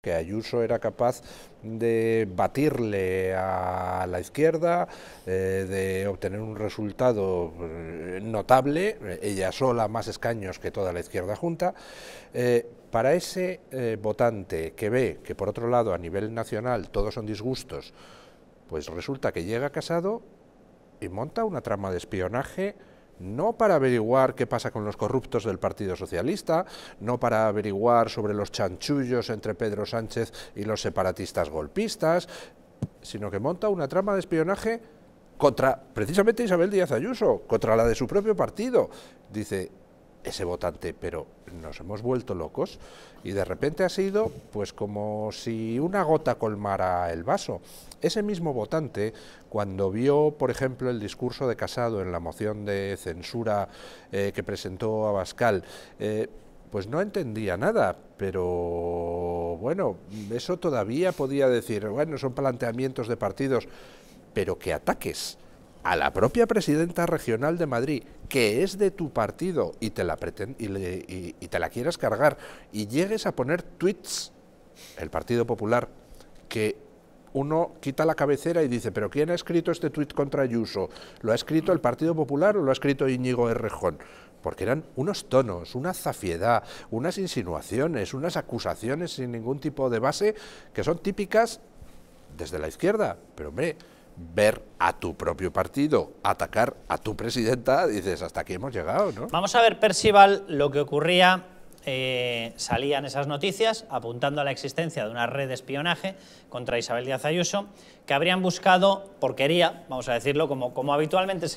que Ayuso era capaz de batirle a la izquierda, eh, de obtener un resultado eh, notable, ella sola más escaños que toda la izquierda junta. Eh, para ese votante que ve que, por otro lado, a nivel nacional todos son disgustos, pues resulta que llega casado y monta una trama de espionaje no para averiguar qué pasa con los corruptos del Partido Socialista, no para averiguar sobre los chanchullos entre Pedro Sánchez y los separatistas golpistas, sino que monta una trama de espionaje contra precisamente Isabel Díaz Ayuso, contra la de su propio partido. Dice, ese votante, pero nos hemos vuelto locos y de repente ha sido pues como si una gota colmara el vaso. Ese mismo votante, cuando vio, por ejemplo, el discurso de Casado en la moción de censura eh, que presentó Abascal, Bascal, eh, pues no entendía nada, pero bueno, eso todavía podía decir, bueno, son planteamientos de partidos, pero que ataques a la propia presidenta regional de Madrid, que es de tu partido y te la, y, y, te la quieras cargar, y llegues a poner tweets, el Partido Popular, que uno quita la cabecera y dice, pero ¿quién ha escrito este tuit contra Ayuso? ¿Lo ha escrito el Partido Popular o lo ha escrito Íñigo Errejón? Porque eran unos tonos, una zafiedad, unas insinuaciones, unas acusaciones sin ningún tipo de base que son típicas desde la izquierda. Pero hombre, ver a tu propio partido atacar a tu presidenta, dices, hasta aquí hemos llegado, ¿no? Vamos a ver, Percival, lo que ocurría, eh, salían esas noticias apuntando a la existencia de una red de espionaje contra Isabel Díaz Ayuso, que habrían buscado porquería, vamos a decirlo, como, como habitualmente se